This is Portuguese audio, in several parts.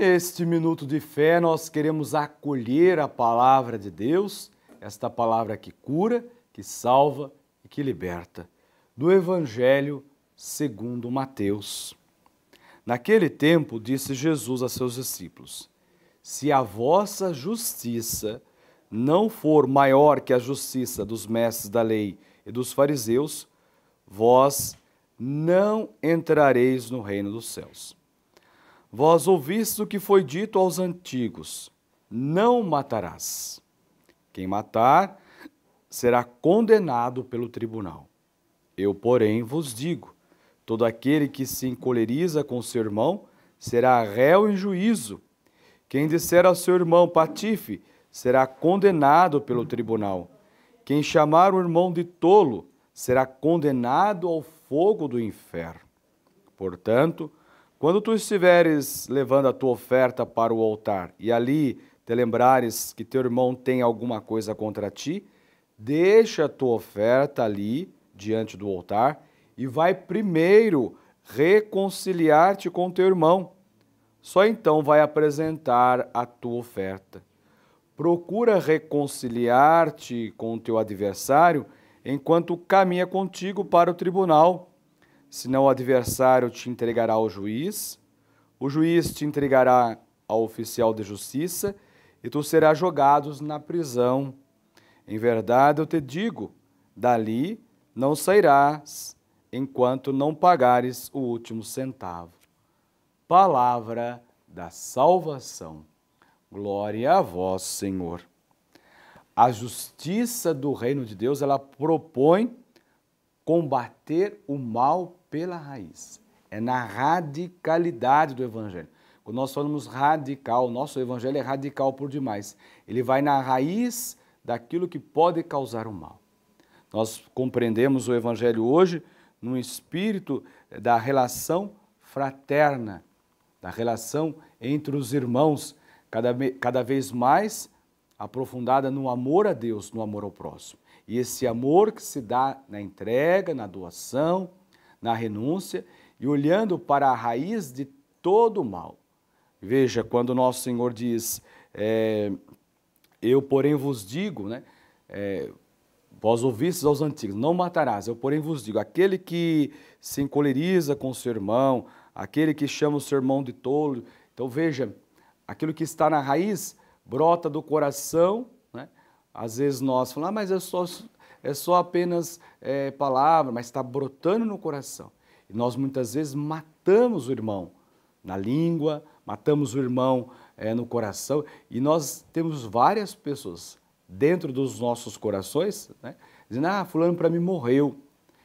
Neste minuto de fé, nós queremos acolher a palavra de Deus, esta palavra que cura, que salva e que liberta, do Evangelho segundo Mateus. Naquele tempo, disse Jesus a seus discípulos: Se a vossa justiça não for maior que a justiça dos mestres da lei e dos fariseus, vós não entrareis no reino dos céus. Vós ouvistes o que foi dito aos antigos: Não matarás. Quem matar será condenado pelo tribunal. Eu, porém, vos digo: todo aquele que se encoleriza com seu irmão será réu em juízo. Quem disser ao seu irmão patife será condenado pelo tribunal. Quem chamar o irmão de tolo será condenado ao fogo do inferno. Portanto, quando tu estiveres levando a tua oferta para o altar e ali te lembrares que teu irmão tem alguma coisa contra ti, deixa a tua oferta ali diante do altar e vai primeiro reconciliar-te com teu irmão. Só então vai apresentar a tua oferta. Procura reconciliar-te com teu adversário enquanto caminha contigo para o tribunal senão o adversário te entregará ao juiz, o juiz te entregará ao oficial de justiça, e tu serás jogados na prisão. Em verdade eu te digo, dali não sairás enquanto não pagares o último centavo. Palavra da salvação. Glória a vós, Senhor. A justiça do reino de Deus, ela propõe combater o mal pela raiz. É na radicalidade do evangelho. Quando nós falamos radical, nosso evangelho é radical por demais. Ele vai na raiz daquilo que pode causar o mal. Nós compreendemos o evangelho hoje num espírito eh, da relação fraterna, da relação entre os irmãos, cada, cada vez mais aprofundada no amor a Deus, no amor ao próximo. E esse amor que se dá na entrega, na doação, na renúncia e olhando para a raiz de todo o mal. Veja, quando nosso Senhor diz, é, eu porém vos digo, né, é, vós ouvistes aos antigos, não matarás, eu porém vos digo, aquele que se encoleriza com o seu irmão, aquele que chama o seu irmão de tolo, então veja, aquilo que está na raiz brota do coração às vezes nós falamos, ah, mas é só, é só apenas é, palavra, mas está brotando no coração. E nós muitas vezes matamos o irmão na língua, matamos o irmão é, no coração. E nós temos várias pessoas dentro dos nossos corações, né, dizendo, ah, fulano para mim morreu.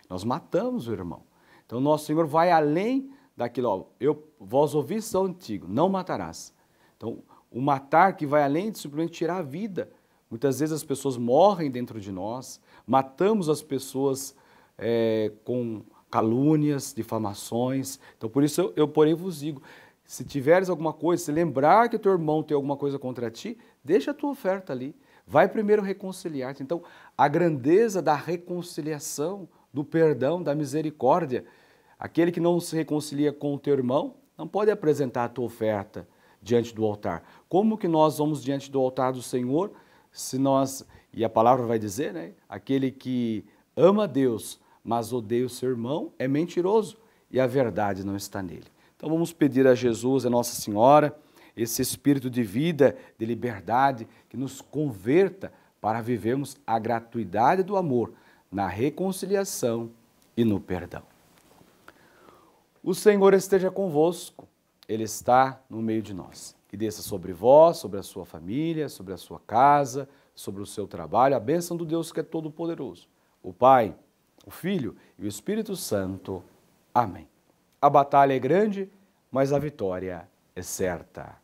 Nós matamos o irmão. Então nosso Senhor vai além daquilo, ó, eu, vós ouvis são antigo, não matarás. Então o matar que vai além de simplesmente tirar a vida, Muitas vezes as pessoas morrem dentro de nós, matamos as pessoas é, com calúnias, difamações. Então, por isso eu, eu, porém, vos digo: se tiveres alguma coisa, se lembrar que teu irmão tem alguma coisa contra ti, deixa a tua oferta ali. Vai primeiro reconciliar-te. Então, a grandeza da reconciliação, do perdão, da misericórdia. Aquele que não se reconcilia com o teu irmão não pode apresentar a tua oferta diante do altar. Como que nós vamos diante do altar do Senhor se nós, e a palavra vai dizer, né? Aquele que ama Deus, mas odeia o seu irmão, é mentiroso e a verdade não está nele. Então vamos pedir a Jesus, a Nossa Senhora, esse espírito de vida, de liberdade, que nos converta para vivermos a gratuidade do amor na reconciliação e no perdão. O Senhor esteja convosco, Ele está no meio de nós que desça sobre vós, sobre a sua família, sobre a sua casa, sobre o seu trabalho, a bênção do Deus que é todo-poderoso, o Pai, o Filho e o Espírito Santo. Amém. A batalha é grande, mas a vitória é certa.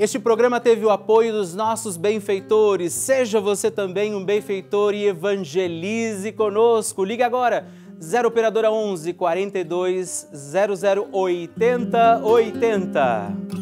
Este programa teve o apoio dos nossos benfeitores. Seja você também um benfeitor e evangelize conosco. Ligue agora 0 operadora 11 42 00 80 80.